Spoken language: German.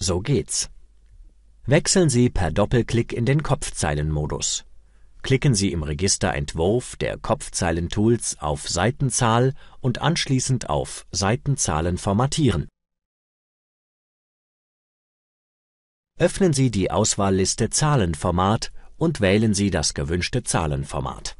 So geht's. Wechseln Sie per Doppelklick in den Kopfzeilenmodus. Klicken Sie im Register Entwurf der Kopfzeilentools auf Seitenzahl und anschließend auf Seitenzahlen formatieren. Öffnen Sie die Auswahlliste Zahlenformat und wählen Sie das gewünschte Zahlenformat